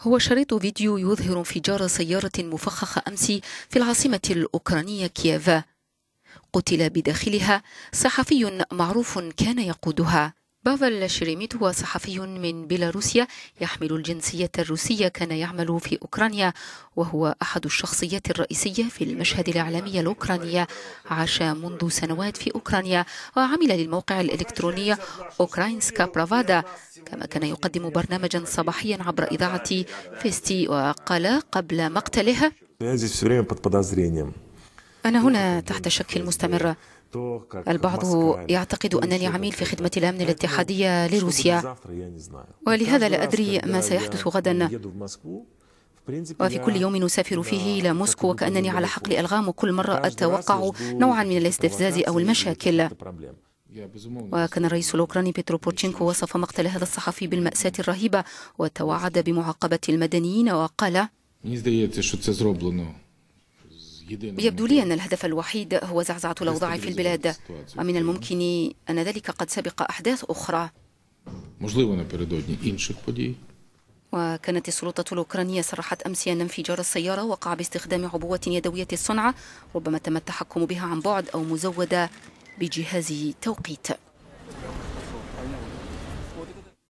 هو شريط فيديو يظهر انفجار سيارة مفخخة أمس في العاصمة الأوكرانية كييف قتل بداخلها صحفي معروف كان يقودها بافل شريميت هو صحفي من بيلاروسيا يحمل الجنسية الروسية كان يعمل في أوكرانيا وهو أحد الشخصيات الرئيسية في المشهد الإعلامي الأوكراني عاش منذ سنوات في أوكرانيا وعمل للموقع الإلكتروني أوكراينسكا برافادا كما كان يقدم برنامجا صباحيا عبر إذاعة فيستي وقال قبل مقتله أنا هنا تحت شك المستمرة البعض يعني يعتقد أنني عميل في خدمة يعني. الأمن الاتحادية لروسيا يعني ولهذا لا أدري ما سيحدث غدا وفي كل يوم نسافر فيه إلى موسكو وكأنني على حقل ألغام وكل مرة أتوقع نوعا من الاستفزاز أو المشاكل وكان الرئيس الأوكراني بيترو بورتشينكو وصف مقتل هذا الصحفي بالمأساة الرهيبة وتوعد بمعاقبة المدنيين وقال يبدو لي أن الهدف الوحيد هو زعزعة الأوضاع في البلاد ومن الممكن أن ذلك قد سبق أحداث أخرى وكانت السلطة الأوكرانية صرحت أمس أن انفجار السيارة وقع باستخدام عبوة يدوية الصنع ربما تم التحكم بها عن بعد أو مزودة بجهاز توقيت